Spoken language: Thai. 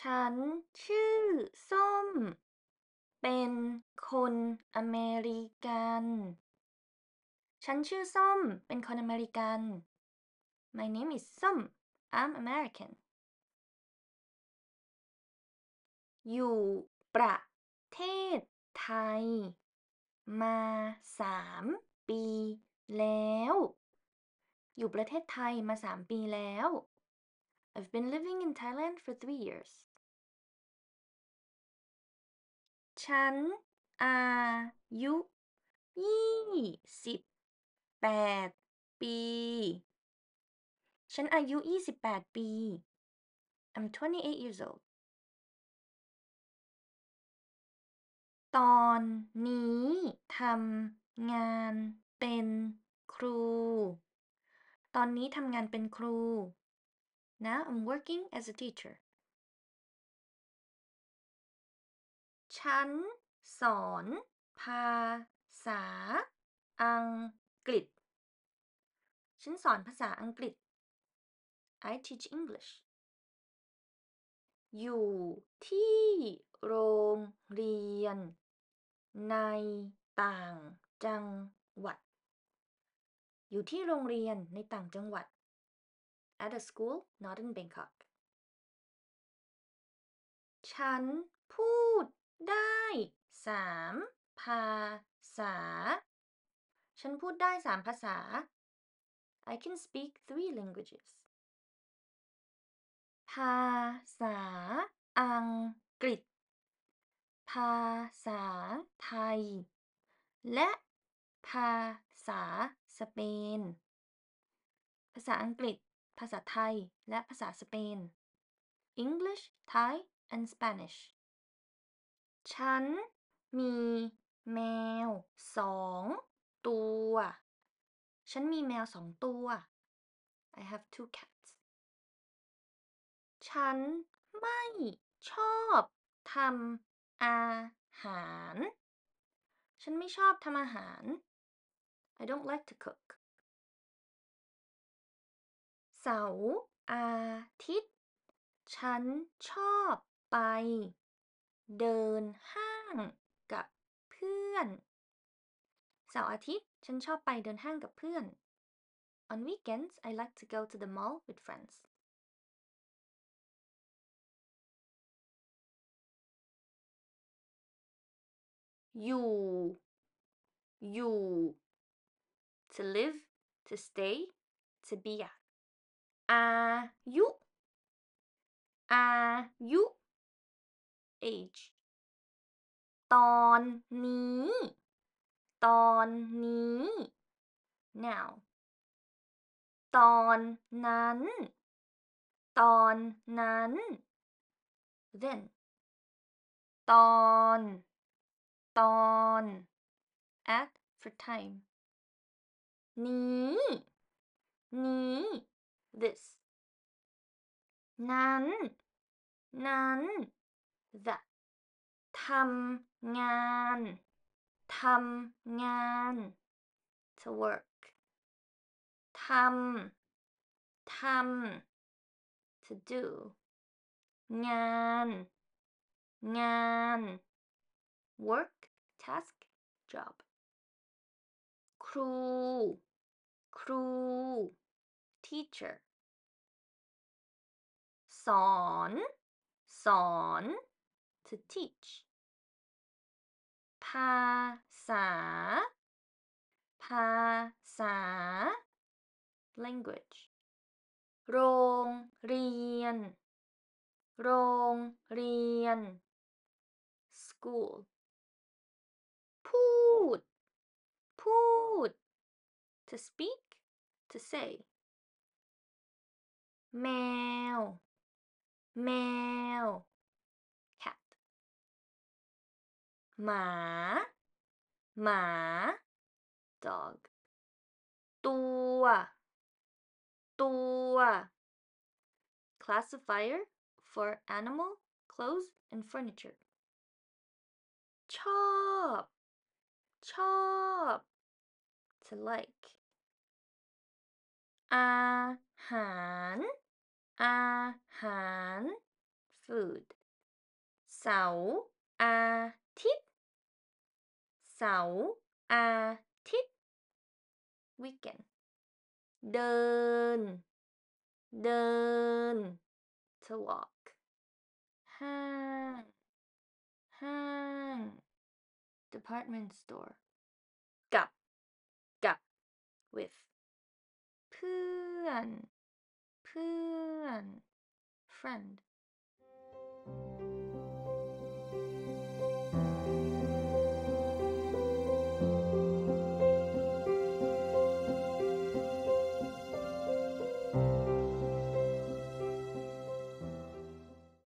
ฉันชื่อส้ม เป็นคนอเมริกัน ฉันชื่อส้ม เป็นคนอเมริกัน My name is Som I'm American อยู่ประเทศไทย มาสามปีแล้ว อยู่ประเทศไทยมาสามปีแล้ว I've been living in Thailand for three years ฉันอายุยี่สิบแปดปี ฉันอายุยี่สิบแปดปี I'm 28 years old ตอนนี้ทำงานเป็นครู ตอนนี้ทำงานเป็นครู Now I'm working as a teacher. ฉันสอนภาษาอังกฤษ ฉันสอนภาษาอังกฤษ I teach English อยู่ที่โรงเรียนในต่างจังหวัด อยู่ที่โรงเรียนในต่างจังหวัด at a school not in Bangkok ฉันพูดได้สามภาษา ฉันพูดได้สามภาษา I can speak three languages ภาษาอังกฤษ ภาษาไทย และ ภาษาสเปน ภาษาอังกฤษภาษาไทยและภาษาสเปน English Thai and Spanish ฉันมีแมวสองตัว ฉันมีแมวสองตัว I have two cats ฉันไม่ชอบทำอาหาร ฉันไม่ชอบทำอาหาร I don't like to cook เสาร์อาทิตย์ฉันชอบไป เดินห้างกับเพื่อน เสาร์อาทิตย์ ฉันชอบไปเดินห้างกับเพื่อน On weekends I like to go to the mall with friends อยู่อยู่ to live to stay to be at อายุอายุ age ตอนนี้ ตอนนี้ now ตอนนั้น ตอนนั้น then ตอน ตอน at for time นี้ นี้ this. 난, 난, that.ทํางาน,ทํางาน, to work. ทำ,ทำ, to do. งาน,งาน, work, task, job. ครู,ครู teacher. Son, son, to teach. Pasa, pasa, language. โรงเรียนโรงเรียน school พูดพูด to speak to say Meow. Meow. cat Ma. Ma. dog ตัวตัว classifier for animal, clothes and furniture Chop, chop. to like Ah, อาหารอาหาร food เสาร์อาทิตย์เสาร์อาทิตย์ weekend เดินเดิน to walk ห้างห้าง department store กับกับ with เพื่อน friend